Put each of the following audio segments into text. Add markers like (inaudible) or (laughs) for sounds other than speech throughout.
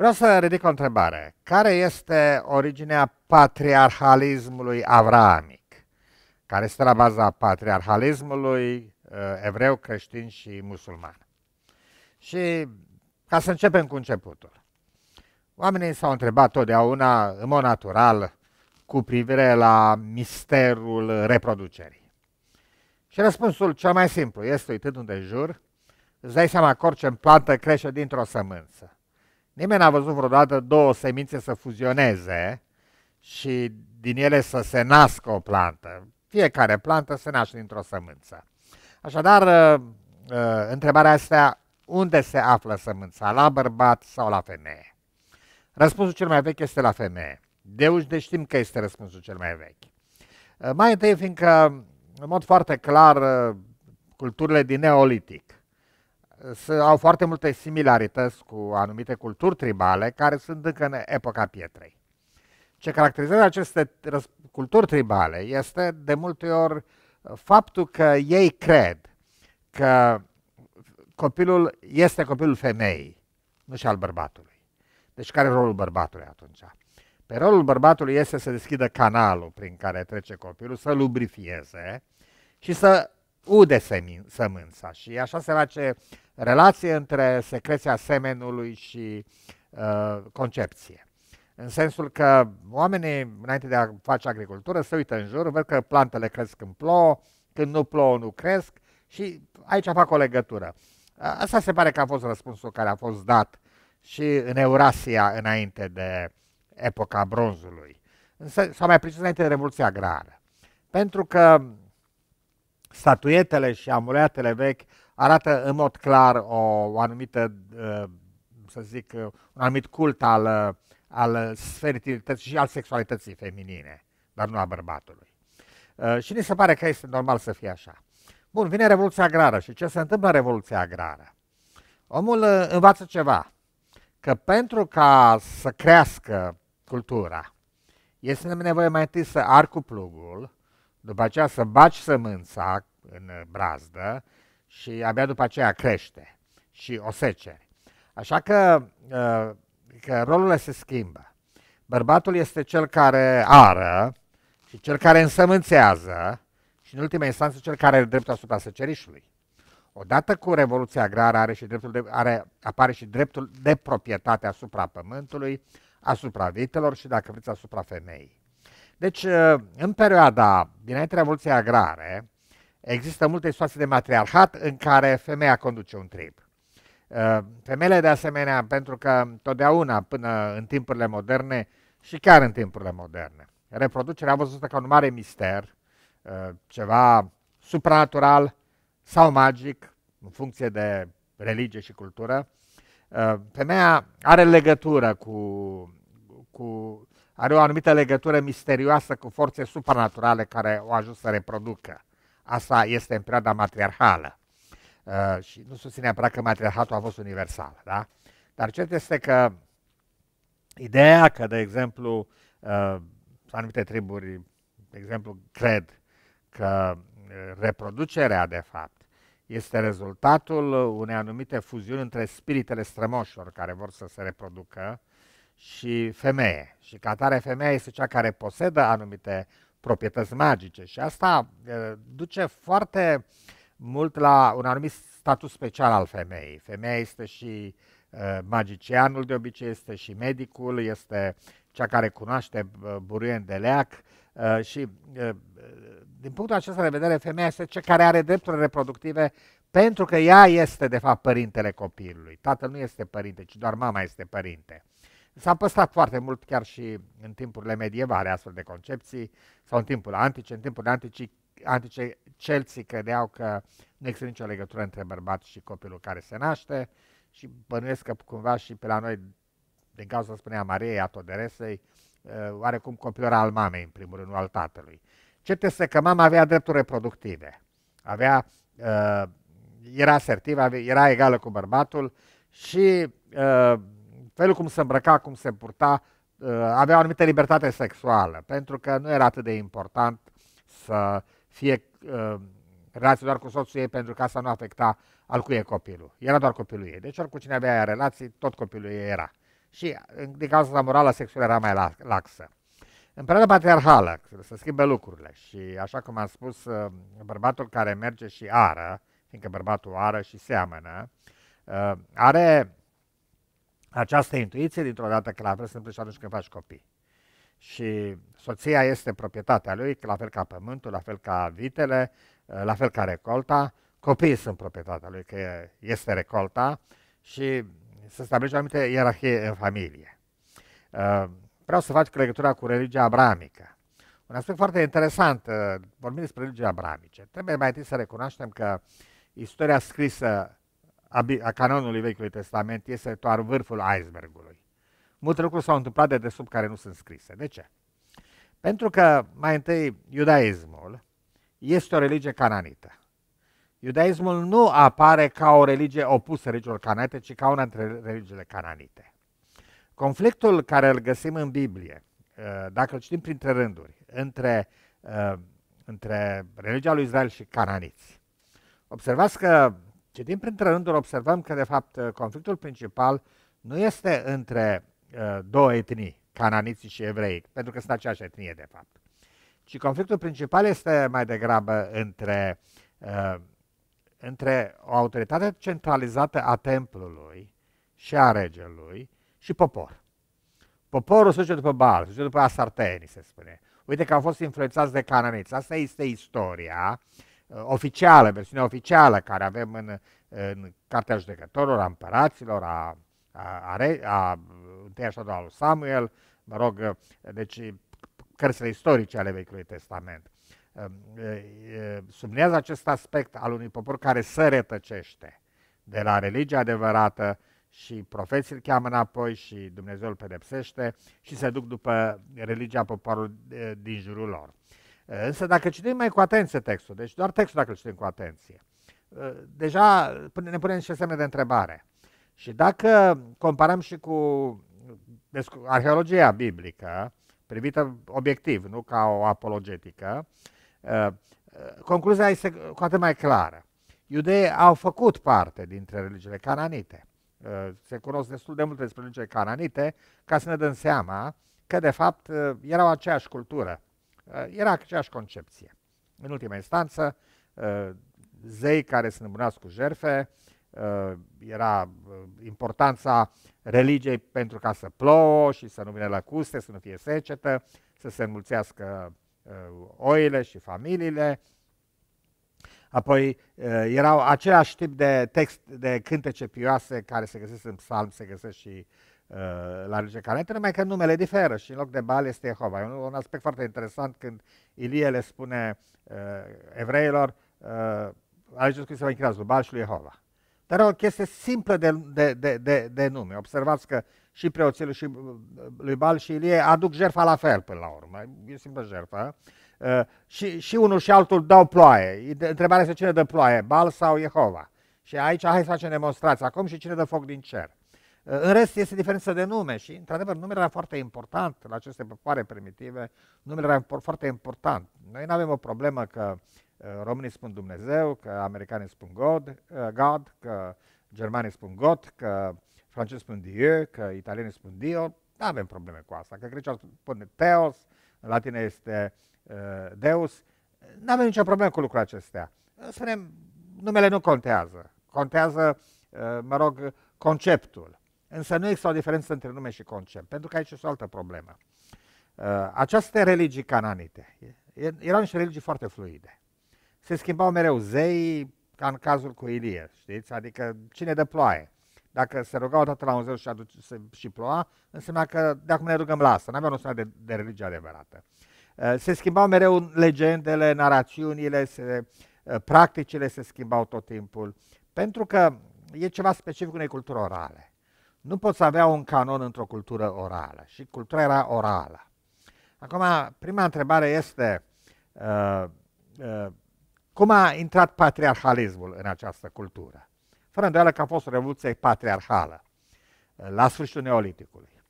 Vreau să ridic o întrebare. Care este originea patriarhalismului avramic? Care este la baza patriarhalismului uh, evreu, creștin și musulman? Și ca să începem cu începutul. Oamenii s-au întrebat totdeauna, în mod natural, cu privire la misterul reproducerii. Și răspunsul cel mai simplu este, uitându-te în jur, îți dai seama că orice plantă crește dintr-o sămânță. Nimeni n-a văzut vreodată două semințe să fuzioneze și din ele să se nască o plantă. Fiecare plantă se naște dintr-o sămânță. Așadar, uh, uh, întrebarea asta, unde se află sămânța, la bărbat sau la femeie? Răspunsul cel mai vechi este la femeie. Deuși de știm că este răspunsul cel mai vechi. Uh, mai întâi, fiindcă, în mod foarte clar, culturile din neolitic au foarte multe similarități cu anumite culturi tribale care sunt încă în epoca pietrei. Ce caracterizează aceste culturi tribale este de multe ori faptul că ei cred că copilul este copilul femeii, nu și al bărbatului. Deci care e rolul bărbatului atunci? Pe rolul bărbatului este să deschidă canalul prin care trece copilul, să lubrifieze și să ude sămânța. Și așa se face relație între secreția semenului și uh, concepție. În sensul că oamenii, înainte de a face agricultură, se uită în jur, văd că plantele cresc când plouă, când nu plouă nu cresc și aici fac o legătură. Asta se pare că a fost răspunsul care a fost dat și în Eurasia înainte de epoca bronzului, însă, sau mai precis înainte de Revoluția Agrară. Pentru că statuetele și amuletele vechi arată în mod clar o, o anumită, uh, să zic, uh, un anumit cult al, uh, al fertilității și al sexualității feminine, dar nu a bărbatului. Și ni se pare că este normal să fie așa. Bun, vine Revoluția Agrară și ce se întâmplă în Revoluția Agrară? Omul învață ceva, că pentru ca să crească cultura, este nevoie mai întâi să arcu plugul, după aceea să baci sămânța în brazdă, și abia după aceea crește și o seceri. Așa că, ă, că rolurile se schimbă. Bărbatul este cel care ară și cel care însămânțează și în ultima instanță cel care are dreptul asupra secerișului. Odată cu Revoluția Agrară are și dreptul de, are, apare și dreptul de proprietate asupra pământului, asupra vitelor și, dacă vreți, asupra femeii. Deci, ă, în perioada dinainte Revoluției Agrare, Există multe situații de matriarhat în care femeia conduce un trib. Uh, femeile, de asemenea, pentru că totdeauna, până în timpurile moderne și chiar în timpurile moderne, reproducerea a văzut ca un mare mister, uh, ceva supranatural sau magic, în funcție de religie și cultură. Uh, femeia are legătură cu, cu are o anumită legătură misterioasă cu forțe supranaturale care o ajut să reproducă asta este în perioada matriarhală. Uh, și nu susține neapărat că matriarhatul a fost universal, da? Dar cert este că ideea că, de exemplu, uh, anumite triburi, de exemplu, cred că uh, reproducerea, de fapt, este rezultatul unei anumite fuziuni între spiritele strămoșilor care vor să se reproducă și femeie. Și ca atare femeia este cea care posedă anumite proprietăți magice și asta duce foarte mult la un anumit status special al femeii. Femeia este și magicianul de obicei, este și medicul, este cea care cunoaște buruien de leac și din punctul acesta de vedere femeia este cea care are drepturi reproductive pentru că ea este de fapt părintele copilului. Tatăl nu este părinte, ci doar mama este părinte. S-a păstrat foarte mult chiar și în timpurile medievale astfel de concepții sau în timpul antice. În timpul antice, antice celții credeau că nu există nicio legătură între bărbat și copilul care se naște și bănuiesc că cumva și pe la noi, din cauza spunea Mariei, a Toderesei, uh, oarecum copilul era al mamei, în primul rând, nu al tatălui. Ce este că mama avea drepturi reproductive, avea, uh, era asertivă, era egală cu bărbatul și uh, felul cum se îmbrăca, cum se purta, uh, avea o anumită libertate sexuală, pentru că nu era atât de important să fie uh, relații doar cu soțul ei, pentru că asta nu afecta al cui e copilul. Era doar copilul ei. Deci oricum cine avea relații, tot copilul ei era. Și uh, din cauza asta morală sexuală era mai laxă. În perioada patriarhală se schimbă lucrurile și, așa cum am spus, bărbatul care merge și ară, fiindcă bărbatul ară și seamănă, are această intuiție dintr-o dată la se întâmplă și atunci când faci copii. Și soția este proprietatea lui, la fel ca pământul, la fel ca vitele, la fel ca recolta. Copiii sunt proprietatea lui, că este recolta și se stabilește o anumită ierarhie în familie. Ă, vreau să fac legătura cu religia abramică. Un aspect foarte interesant, ă, vorbim despre religia abramice. Trebuie mai întâi să recunoaștem că istoria scrisă a canonului Vechiului Testament este doar vârful icebergului. Multe lucruri s-au întâmplat de desubt care nu sunt scrise. De ce? Pentru că, mai întâi, iudaismul este o religie cananită. Iudaismul nu apare ca o religie opusă religiilor cananite, ci ca una dintre religiile cananite. Conflictul care îl găsim în Biblie, uh, dacă îl citim printre rânduri, între, uh, între religia lui Israel și cananiți. Observați că Citim deci, printre rânduri, observăm că, de fapt, uh, conflictul principal nu este între uh, două etnii, cananiții și evrei, pentru că sunt aceeași etnie, de fapt, ci conflictul principal este mai degrabă între, uh, între o autoritate centralizată a templului și a regelui și popor. Poporul se după Baal, se după Asarteni, se spune. Uite că au fost influențați de cananiți. Asta este istoria. Uh, Uh, oficială, versiunea oficială care avem în, uh, în Cartea Judecătorilor, a Împăraților, a, a, a, a întâia și a lui Samuel, mă rog, uh, deci cărțile istorice ale Vechiului Testament. Sublinează acest aspect al unui popor care se retăcește de la religia adevărată și profeții îl cheamă înapoi și Dumnezeu îl pedepsește și se duc după religia poporului din jurul lor. Însă dacă citim mai cu atenție textul, deci doar textul dacă îl citim cu atenție, ă, deja ne punem și semne de întrebare. Și dacă comparăm și cu arheologia biblică, privită obiectiv, nu ca o apologetică, ă, ă, concluzia este cu atât mai clară. Iudeii au făcut parte dintre religiile cananite. Se cunosc destul de multe despre religiile cananite ca să ne dăm seama că, de fapt, erau aceeași cultură Eh, era aceeași concepție. În ultima instanță, eh, zei care se îmbunească cu jerfe, eh, era importanța religiei pentru ca să plouă și să nu vină lăcuste, să nu fie secetă, să se înmulțească oile și familiile. Apoi erau același tip de text, de cântece pioase care se găsesc în psalm, se găsesc și la Regecamente, numai că numele diferă și în loc de Bal este Jehova. E un, un aspect foarte interesant când Ilie le spune uh, evreilor, uh, eh, alegeți cum să vă închinați, lui Baal și lui Jehova. Dar o chestie simplă de, de, de, de, de nume. Observați că și preoților și eh, lui Bal și Ilie aduc jertfa la fel până la urmă. E simplă jertfa. Uh, și, și unul și altul dau ploaie. Întrebarea este cine dă ploaie, Bal sau Jehova. Și aici hai să facem demonstrația. acum și cine dă foc din cer. În rest, este diferență de nume și, într-adevăr, numele era foarte important la aceste popoare primitive, numele era foarte important. Noi nu avem o problemă că uh, românii spun Dumnezeu, că americanii spun God, uh, God că germanii spun God, că francezii spun Dieu, că italienii spun Dio, nu avem probleme cu asta, că grecii spun Theos, în latină este uh, Deus, nu avem nicio problemă cu lucrurile acestea. Spunem, numele nu contează, contează, mă rog, conceptul. Însă nu există o diferență între nume și concept, pentru că aici este o altă problemă. Uh, Aceste religii cananite erau niște religii foarte fluide. Se schimbau mereu zei, ca în cazul cu Ilie, știți? Adică cine dă ploaie. Dacă se rugau odată la un zeu și, aduce, și ploa, înseamnă că de acum ne rugăm la asta. N-aveau noțiunea de, de religie adevărată. Uh, se schimbau mereu legendele, narațiunile, se, uh, practicile se schimbau tot timpul, pentru că e ceva specific unei culturi orale nu poți avea un canon într-o cultură orală și cultura era orală. Acum, prima întrebare este uh, uh, cum a intrat patriarhalismul în această cultură? Fără îndoială că a fost o revoluție patriarhală uh, la sfârșitul neoliticului.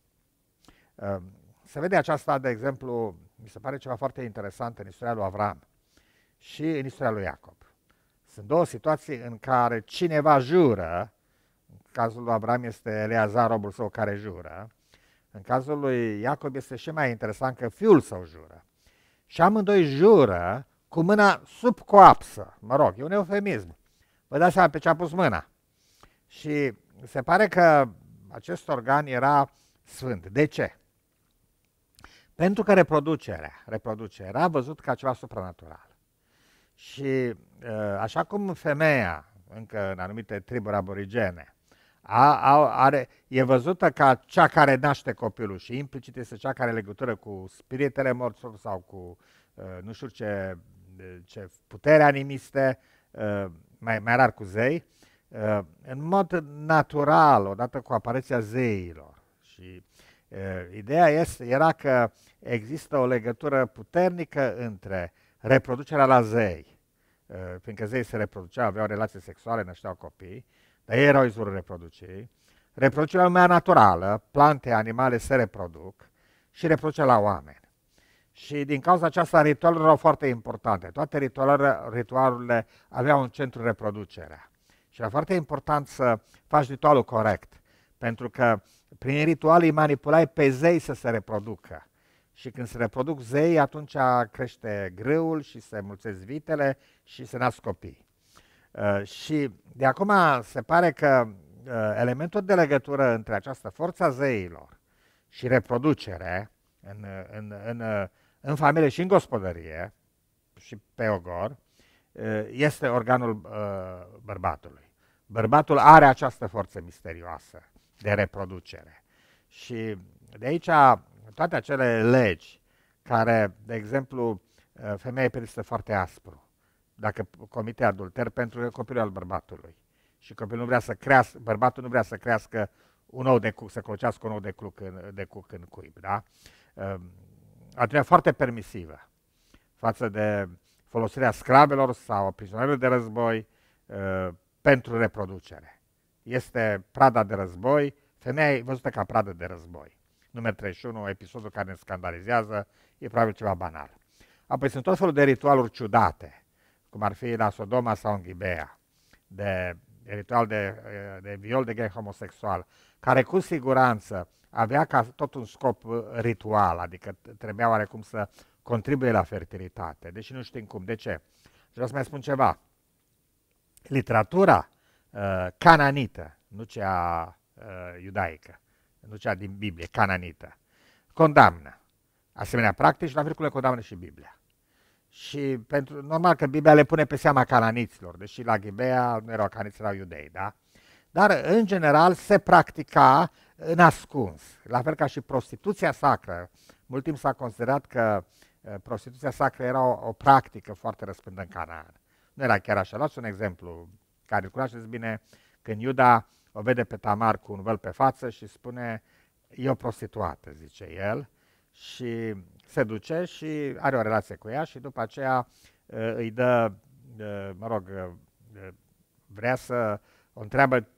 Uh, se vede aceasta, de exemplu, mi se pare ceva foarte interesant în istoria lui Avram și în istoria lui Iacob. Sunt două situații în care cineva jură cazul lui Abraham este Eleazar, robul său care jură. În cazul lui Iacob este și mai interesant că fiul său jură. Și amândoi jură cu mâna sub coapsă. Mă rog, e un eufemism. Vă dați seama pe ce a pus mâna. Și se pare că acest organ era sfânt. De ce? Pentru că reproducerea, reproducerea Era văzut ca ceva supranatural. Și ă, așa cum femeia, încă în anumite triburi aborigene, a, a, are, e văzută ca cea care naște copilul și implicit este cea care are legătură cu spiritele morților sau cu uh, nu știu ce, ce putere animiste, uh, mai, mai rar cu zei. Uh, în mod natural, odată cu apariția zeilor. Și uh, ideea este, era că există o legătură puternică între reproducerea la zei, uh, fiindcă zei se reproduceau, aveau relații sexuale, nășteau copii, uh, dar ei roizul reproducii. Reproducerea lumea naturală, plante, animale se reproduc și reproduce la oameni. Și din cauza aceasta ritualurile erau foarte importante. Toate ritualurile, ritualurile aveau un centru reproducerea. Și era foarte important să faci ritualul corect, pentru că prin ritual îi manipulai pe zei să se reproducă. Și când se reproduc zei, atunci crește grâul și se mulțesc vitele și se nasc copii. Uh, și de acum se pare că uh, elementul de legătură între această forță a zeilor și reproducere în, uh, în, în, în familie și în gospodărie și pe ogor este organul bărbatului. Bărbatul are această forță misterioasă de reproducere. Și de aici toate acele legi care, de exemplu, femeia este foarte aspru dacă comite adulter, pentru copilul al bărbatului. Și copilul nu vrea să crească, bărbatul nu vrea să crească un ou de cuc, să clocească un ou de, cuc în, de cuc în cuib, da? Ehm, Atitudinea foarte permisivă față de folosirea sclavelor sau prizonierilor de război ehm, pentru reproducere. Este prada de război, femeia e văzută ca pradă de război. Numărul 31, episodul care ne scandalizează, e probabil ceva banal. Apoi sunt tot felul de ritualuri ciudate cum ar fi la Sodoma sau în Ghibea, de, de ritual de, eh, de viol de gay homosexual, care cu siguranță avea ca tot un scop eh, ritual, adică trebuia oarecum să contribuie la fertilitate, deși nu știm cum. De ce? Și vreau să mai spun ceva. Literatura uh, cananită, nu cea uh, iudaică, nu cea din Biblie, cananită, condamnă asemenea practici, la le condamnă și Biblia. Și pentru, normal că Biblia le pune pe seama cananiților, deși la Ghibea nu erau caniți, erau iudei, da? Dar, în general, se practica în ascuns, la fel ca și prostituția sacră. Mult timp s-a considerat că eh, prostituția sacră era o, o practică foarte răspândă în Canaan. Nu era chiar așa. Luați un exemplu care îl cunoașteți bine, când Iuda o vede pe Tamar cu un vel pe față și spune, e o prostituată, zice el, și se duce și are o relație cu ea și după aceea uh, îi dă, uh, mă rog, uh, vrea să o întreabă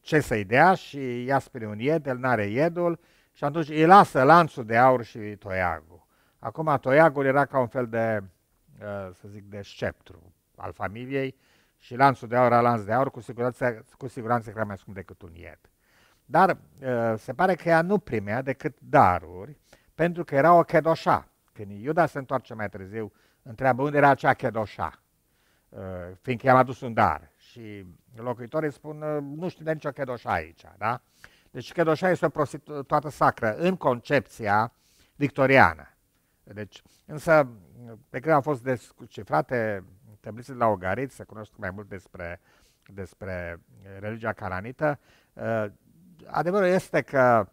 ce să-i dea și ia spune un ied, el n-are iedul și atunci îi lasă lanțul de aur și toiagul. Acum toiagul era ca un fel de, să zic, de sceptru al familiei și lanțul de aur a lanț de aur, cu siguranță, cu siguranță era mai scump decât un ied. Dar se pare că ea nu primea decât daruri pentru că era o chedoșa. Când Iuda se întoarce mai târziu, întreabă unde era acea chedoșa, uh, fiindcă i-am adus un dar. Și locuitorii spun, uh, nu știu de nicio chedoșa aici, da? Deci chedoșa este o prostituată sacră în concepția victoriană. Deci, însă, pe când au fost descifrate tablițele la Ogarit, se cunosc mai mult despre, despre religia cananită, uh, adevărul este că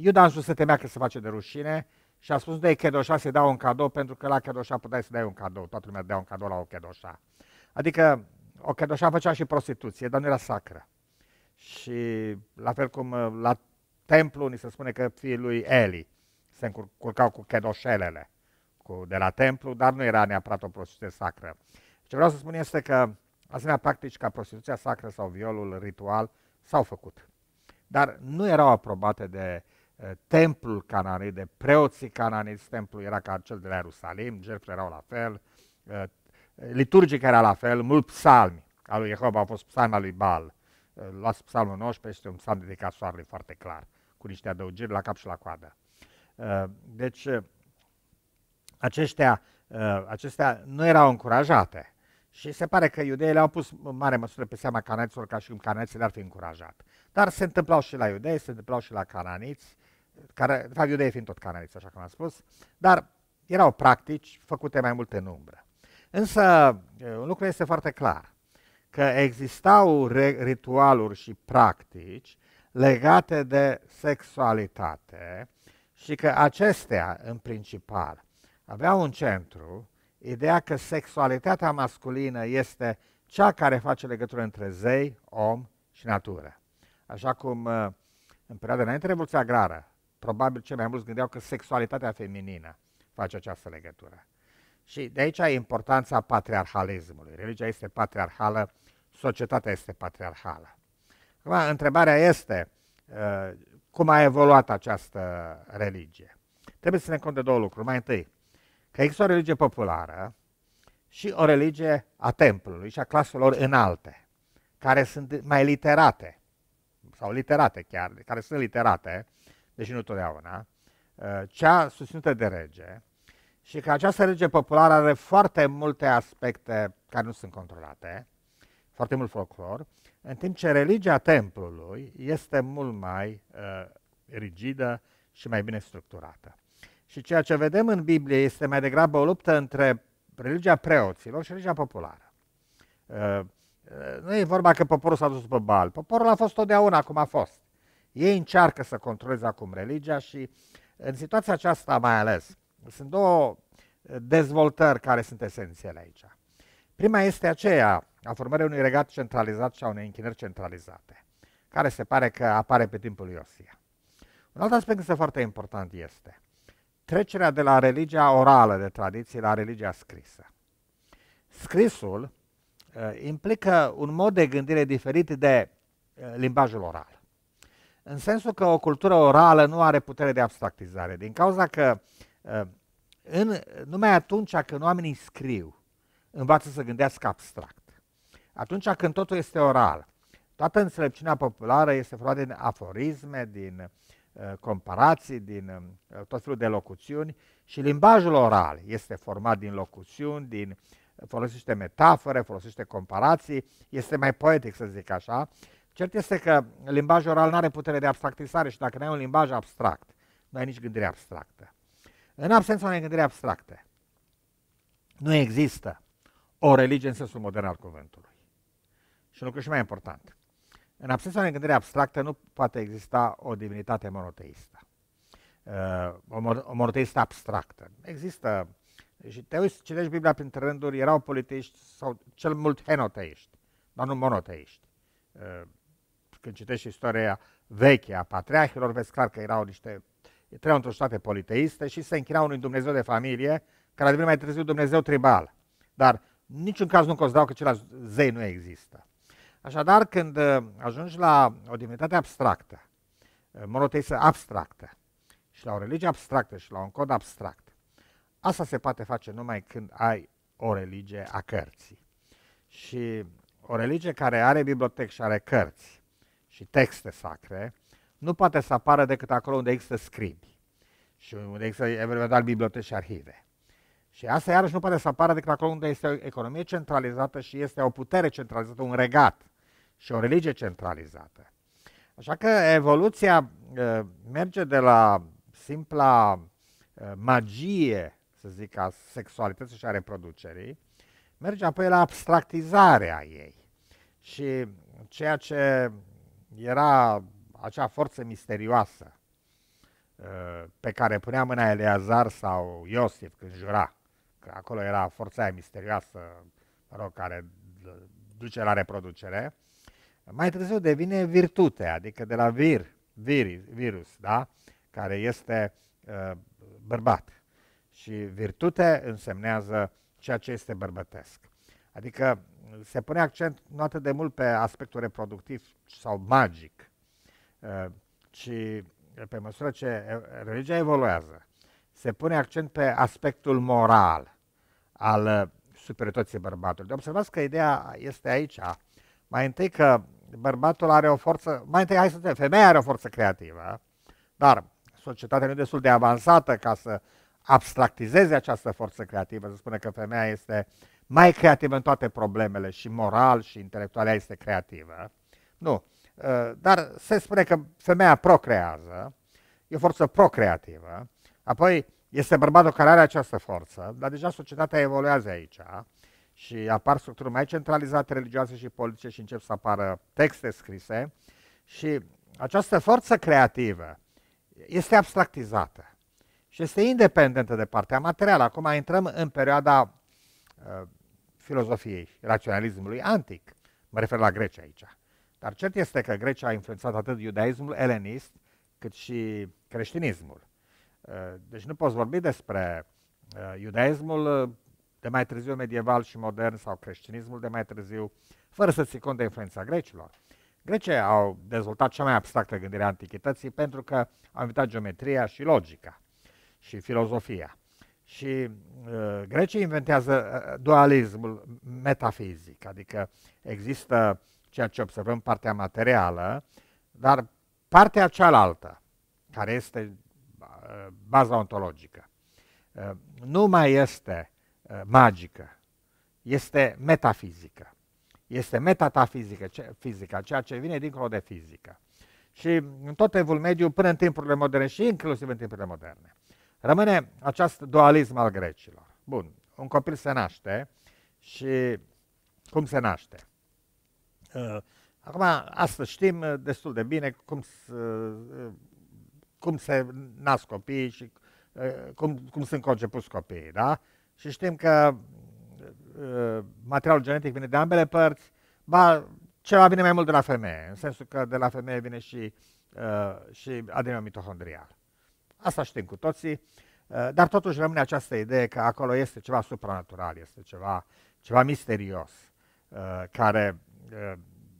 Iuda a spus să temea că se face de rușine și a spus de chedoșa se dau un cadou pentru că la chedoșa puteai să dai un cadou. Toată lumea dea un cadou la o chedoșa. Adică o chedoșa făcea și prostituție, dar nu era sacră. Și la fel cum uh, la templu ni se spune că fiii lui Eli se încurcau cu chedoșelele cu, de la templu, dar nu era neapărat o prostituție sacră. Ce vreau să spun este că asemenea practici ca prostituția sacră sau violul ritual s-au făcut. Dar nu erau aprobate de Eh, templul cananei, de preoții cananei, templul era ca cel de la Ierusalim, jertfele erau la fel, eh, eh, liturgica era la fel, mult psalmi. Al lui Jehova a fost al lui Bal. Luați psalmul 19, este un psalm dedicat soarelui foarte clar, cu niște adăugiri la cap și la coadă. Deci, aceștia, acestea nu erau încurajate. Și se pare că iudeii le-au pus în mare măsură pe seama canaiților ca și cum canaiții le-ar fi încurajat. Dar se întâmplau și la iudei, se întâmplau și la cananiți care, fapt, iudeii fiind tot canaliți, așa cum am spus, dar erau practici făcute mai multe în umbră. Însă, un lucru este foarte clar, că existau ritualuri și practici legate de sexualitate și că acestea, în principal, aveau un centru ideea că sexualitatea masculină este cea care face legătură între zei, om și natură. Așa cum în perioada înainte Revoluția Agrară, probabil cei mai mulți gândeau că sexualitatea feminină face această legătură. Și de aici e importanța patriarhalismului. Religia este patriarhală, societatea este patriarhală. Acum, întrebarea este uh, cum a evoluat această religie. Trebuie să ne cont de două lucruri. Mai întâi, că există o religie populară și o religie a templului și a claselor înalte, care sunt mai literate, sau literate chiar, care sunt literate, deși nu totdeauna, uh, cea susținută de rege, și că această rege populară are foarte multe aspecte care nu sunt controlate, foarte mult folclor, în timp ce religia templului este mult mai uh, rigidă și mai bine structurată. Și ceea ce vedem în Biblie este mai degrabă o luptă între religia preoților și religia populară. Uh, uh, nu e vorba că poporul s-a dus pe bal. Poporul a fost totdeauna cum a fost. Ei încearcă să controleze acum religia și în situația aceasta mai ales sunt două eh, dezvoltări care sunt esențiale aici. Prima este aceea a formării unui regat centralizat și a unei închinări centralizate, care se pare că apare pe timpul lui Iosia. Un alt aspect este foarte important este trecerea de la religia orală de tradiție la religia scrisă. Scrisul uh, implică un mod de gândire diferit de uh, limbajul oral în sensul că o cultură orală nu are putere de abstractizare, din cauza că uh, în, numai atunci când oamenii scriu, învață să gândească abstract. Atunci când totul este oral, toată înțelepciunea populară este făcută din aforisme, din uh, comparații, din uh, tot felul de locuțiuni și limbajul oral este format din locuțiuni, din folosește metafore, folosește comparații, este mai poetic să zic așa Cert este că limbajul oral nu are putere de abstractizare și dacă nu ai un limbaj abstract, nu ai nici gândire abstractă. În absența unei gândiri abstracte, nu există o religie în sensul modern al cuvântului. Și lucru și mai important, în absența unei gândiri abstracte nu poate exista o divinitate monoteistă, uh, o monoteistă abstractă. Există, și te uiți, citești Biblia printre rânduri, erau politiști sau cel mult henoteiști, dar nu monoteiști uh, când citești istoria veche a patriarhilor, vezi clar că erau niște, trăiau într-o state politeistă și se închinau unui Dumnezeu de familie, care a devenit mai târziu Dumnezeu tribal. Dar niciun caz nu considerau că celălalt zei nu există. Așadar, când uh, ajungi la o divinitate abstractă, uh, monoteistă abstractă, și la o religie abstractă și la un cod abstract, asta se poate face numai când ai o religie a cărții. Și o religie care are bibliotecă, și are cărți, și texte sacre, nu poate să apară decât acolo unde există scribi și unde există eventual biblioteci și arhive. Și asta iarăși nu poate să apară decât acolo unde este o economie centralizată și este o putere centralizată, un regat și o religie centralizată. Așa că evoluția uh, merge de la simpla uh, magie, să zic, a sexualității și a reproducerii, merge apoi la abstractizarea ei. Și ceea ce era acea forță misterioasă uh, pe care punea mâna Eleazar sau Iosif când jura, că acolo era forța aia misterioasă, mă rog, care duce la reproducere, mai târziu devine virtute, adică de la vir, vir virus, da? care este uh, bărbat. Și virtute însemnează ceea ce este bărbătesc. Adică se pune accent nu atât de mult pe aspectul reproductiv sau magic, uh, ci pe măsură ce religia evoluează, se pune accent pe aspectul moral al uh, superiorității bărbatului. De observați că ideea este aici. Mai întâi că bărbatul are o forță, mai întâi hai să zicem, femeia are o forță creativă, dar societatea nu e destul de avansată ca să abstractizeze această forță creativă, să spune că femeia este uh, mai creativă în toate problemele și moral și intelectual este creativă. Nu. Uh, dar se spune că femeia procrează, e o forță procreativă, apoi este bărbatul care are această forță, dar deja societatea evoluează aici și apar structuri mai centralizate, religioase și politice și încep să apară texte scrise și această forță creativă este abstractizată și este independentă de partea materială. Acum intrăm în perioada uh, filozofiei raționalismului antic. Mă refer la Grecia aici. Dar cert este că Grecia a influențat atât iudaismul elenist, cât și creștinismul. Uh, deci nu poți vorbi despre uh, iudaismul uh, de mai târziu medieval și modern sau creștinismul de mai târziu, fără să ții cont de influența grecilor. Grecii au dezvoltat cea mai abstractă gândire a antichității pentru că au invitat geometria și logica și filozofia. Și uh, grecii inventează uh, dualismul metafizic, adică există ceea ce observăm partea materială, dar partea cealaltă, care este uh, baza ontologică, uh, nu mai este uh, magică, este metafizică. Este metatafizică, ce, fizica, ceea ce vine dincolo de fizică. Și în tot evul mediu, până în timpurile moderne și inclusiv în timpurile moderne. Rămâne acest dualism al grecilor. Bun, un copil se naște și cum se naște? Uh. Acum, astăzi știm uh, destul de bine cum se, uh, cum se nasc copiii și cum, cum sunt concepuți copiii, da? Și știm că materialul genetic vine de ambele părți, ba ceva vine mai mult de la femeie, în sensul că de la femeie vine și, și adenomitohondrial. Asta știm cu toții, eh, dar totuși rămâne această idee că acolo este ceva supranatural, este ceva, ceva misterios, eh, care eh,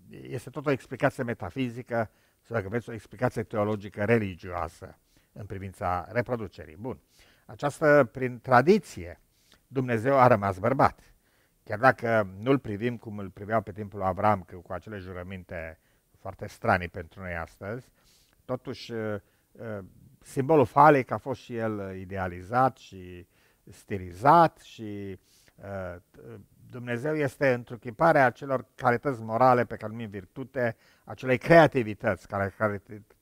este tot o explicație metafizică, sau dacă vreți, o explicație teologică religioasă în privința reproducerii. Bun. Această, prin tradiție, Dumnezeu a rămas bărbat. Chiar dacă nu-l privim cum îl priveau pe timpul Avram, că cu acele jurăminte foarte strani pentru noi astăzi, totuși simbolul falic a fost și el uh, idealizat și stilizat și uh, uh Dumnezeu este a acelor calități morale pe care numim virtute, acelei creativități care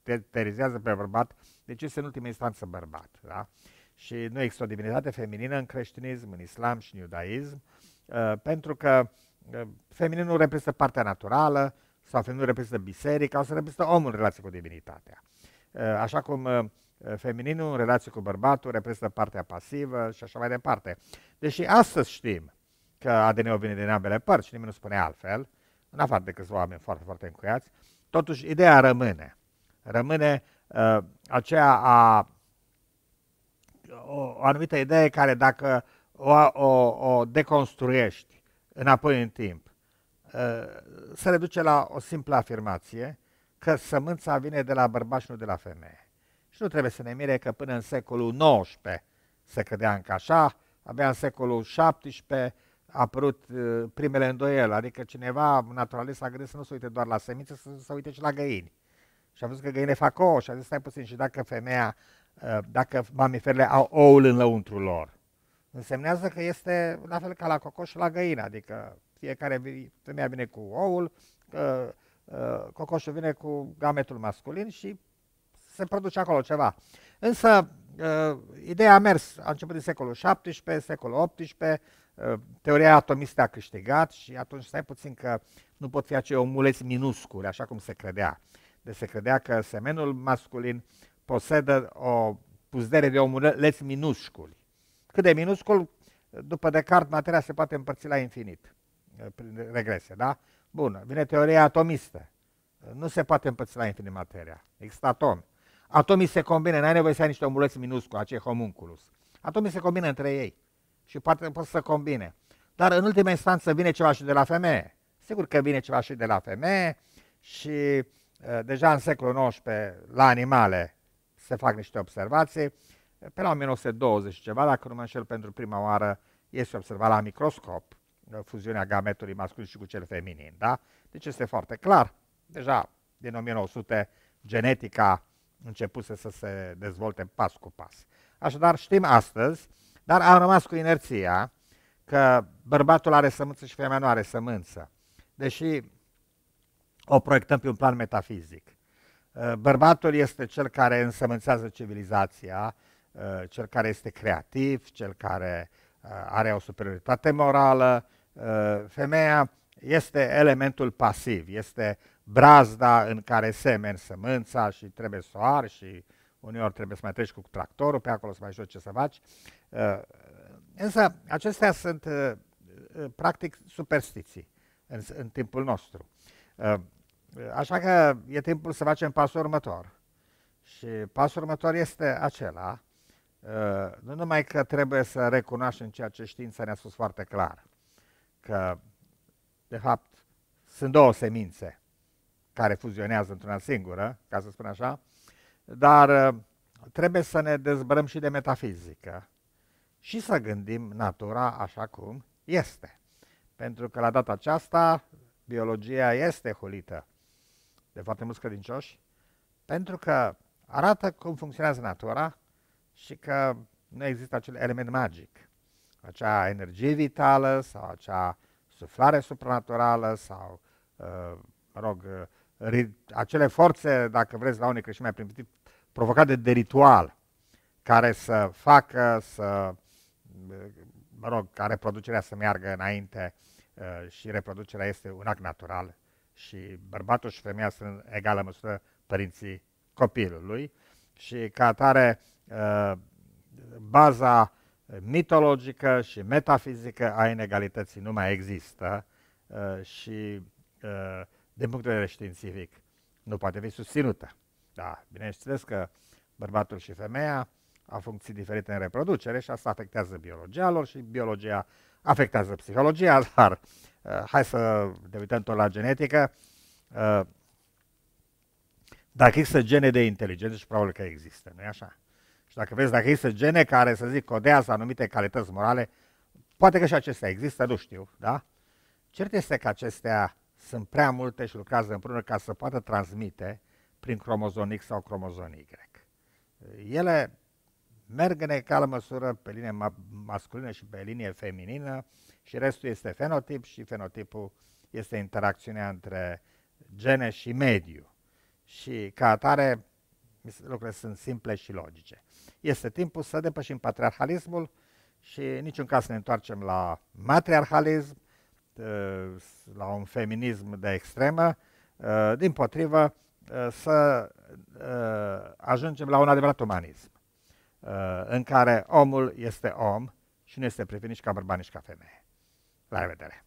caracterizează pe bărbat, deci este în ultima instanță bărbat. Da? Și nu există o divinitate feminină în creștinism, în islam și în iudaism, uh, pentru că uh, femininul reprezintă partea naturală, sau feminul reprezintă biserica, sau reprezintă omul în relație cu divinitatea. Uh, așa cum uh, Eh, femininul în relație cu bărbatul reprezintă partea pasivă și așa mai departe. Deși astăzi știm că ADN-ul vine din ambele părți și nimeni nu spune altfel, în afară de câțiva oameni foarte, foarte încuiați, totuși ideea rămâne. Rămâne uh, aceea a o, o anumită idee care dacă o, o, o deconstruiești înapoi în timp, uh, se reduce la o simplă afirmație că sămânța vine de la bărbat și nu de la femeie. Și nu trebuie să ne mire că până în secolul XIX se credea încă așa, abia în secolul XVII a apărut uh, primele îndoieli, adică cineva naturalist a gândit să nu se uite doar la semințe, să se uite și la găini. Și a văzut că găinile fac ouă și a zis, stai puțin, și dacă femeia, uh, dacă mamiferele au oul în lăuntru lor, însemnează că este la fel ca la cocoș și la găină, adică fiecare femeia vine cu oul, uh, cocoșul vine cu gametul masculin și se produce acolo ceva. Însă, uh, ideea a mers, a început din secolul XVII, secolul XVIII, uh, teoria atomistă a câștigat și atunci stai puțin că nu pot fi acei omuleți minuscule, așa cum se credea. Deci se credea că semenul masculin posedă o puzdere de omuleți minusculi. Cât de minuscul, după Descartes, materia se poate împărți la infinit, uh, prin regresie, da? Bun, vine teoria atomistă. Nu se poate împărți la infinit materia. Există atomi Atomii se combină, n-ai nevoie să ai niște omuleți minuscule, acei homunculus. Atomii se combină între ei și poate pot să combine. Dar în ultima instanță vine ceva și de la femeie. Sigur că vine ceva și de la femeie și uh, deja în secolul XIX la animale se fac niște observații. Pe la 1920 ceva, dacă nu mă înșel, pentru prima oară este observat la microscop uh, fuziunea gametului masculin și cu cel feminin. Da? Deci este foarte clar. Deja din 1900 genetica începuse să se dezvolte pas cu pas. Așadar știm astăzi, dar am rămas cu inerția că bărbatul are sămânță și femeia nu are sămânță, deși o proiectăm pe un plan metafizic. Uh, bărbatul este cel care însămânțează civilizația, uh, cel care este creativ, cel care uh, are o superioritate morală. Femeia este elementul pasiv, este brazda în care semeni sămânța și trebuie să o ari și uneori trebuie să mai treci cu tractorul pe acolo să mai joci ce să faci. Uh, însă acestea sunt uh, uh, practic superstiții în, în timpul nostru. Așa că e timpul să facem pasul următor. Și pasul următor este acela, nu numai că trebuie să recunoaștem ceea ce știința ne-a spus foarte clar, că de fapt sunt două semințe care fuzionează într-una singură, ca să spun așa, dar uh, trebuie să ne dezbrăm și de metafizică și să gândim natura așa cum este. Pentru că la data aceasta biologia este hulită de foarte mulți credincioși, pentru că arată cum funcționează natura și că nu există acel element magic, acea energie vitală sau acea suflare supranaturală sau, uh, mă rog, uh, acele forțe, dacă vreți, la unii creștini mai primitivi, provocate de ritual, care să facă, să, mă rog, ca reproducerea să meargă înainte uh, și reproducerea este un act natural și bărbatul și femeia sunt în egală măsură părinții copilului și ca atare uh, baza mitologică și metafizică a inegalității nu mai există uh, și din punct de vedere științific, nu poate fi susținută. Da, bineînțeles că bărbatul și femeia au funcții diferite în reproducere și asta afectează biologia lor și biologia afectează psihologia, (laughs) dar uh, hai să ne uităm tot la genetică. Uh, dacă există gene de inteligență și probabil că există, nu-i așa? Și dacă vezi, dacă există gene care, să zic, codează anumite calități morale, poate că și acestea există, nu știu, da? Cert este că acestea sunt prea multe și lucrează împreună ca să poată transmite prin cromozon X sau cromozon Y. Ele merg în egală măsură pe linie ma- masculină și pe linie feminină și restul este fenotip și fenotipul este interacțiunea între gene și mediu. Și ca atare lucrurile sunt simple și logice. Este timpul să depășim patriarhalismul și în niciun caz să ne întoarcem la matriarhalism, la un feminism de extremă, uh, din potrivă uh, să uh, ajungem la un adevărat umanism, în care omul este om și nu este privit nici ca bărbat, nici ca femeie. La revedere!